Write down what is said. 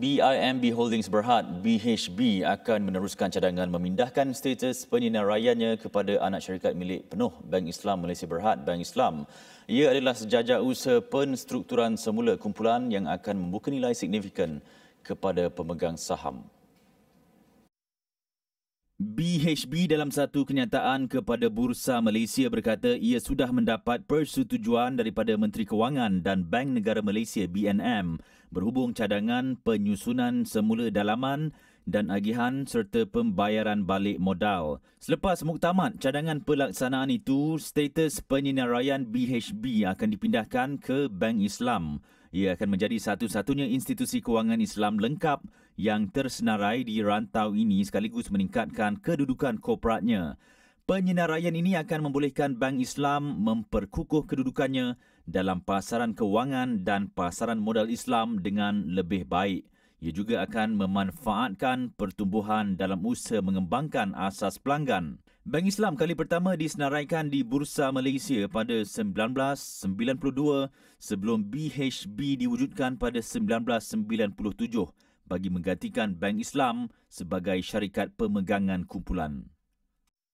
BIMB Holdings Berhad BHB akan meneruskan cadangan memindahkan status peninaraiannya kepada anak syarikat milik penuh Bank Islam Malaysia Berhad Bank Islam. Ia adalah sejajar usaha penstrukturan semula kumpulan yang akan membuka nilai signifikan kepada pemegang saham BHB dalam satu kenyataan kepada Bursa Malaysia berkata ia sudah mendapat persetujuan daripada Menteri Kewangan dan Bank Negara Malaysia BNM berhubung cadangan penyusunan semula dalaman dan agihan serta pembayaran balik modal. Selepas muktamad cadangan pelaksanaan itu, status penyinaraian BHB akan dipindahkan ke Bank Islam. Ia akan menjadi satu-satunya institusi kewangan Islam lengkap yang tersenarai di rantau ini sekaligus meningkatkan kedudukan korporatnya. Penyenaraian ini akan membolehkan Bank Islam memperkukuh kedudukannya dalam pasaran kewangan dan pasaran modal Islam dengan lebih baik. Ia juga akan memanfaatkan pertumbuhan dalam usaha mengembangkan asas pelanggan. Bank Islam kali pertama disenaraikan di Bursa Malaysia pada 1992 sebelum BHB diwujudkan pada 1997 bagi menggantikan Bank Islam sebagai syarikat pemegangan kumpulan.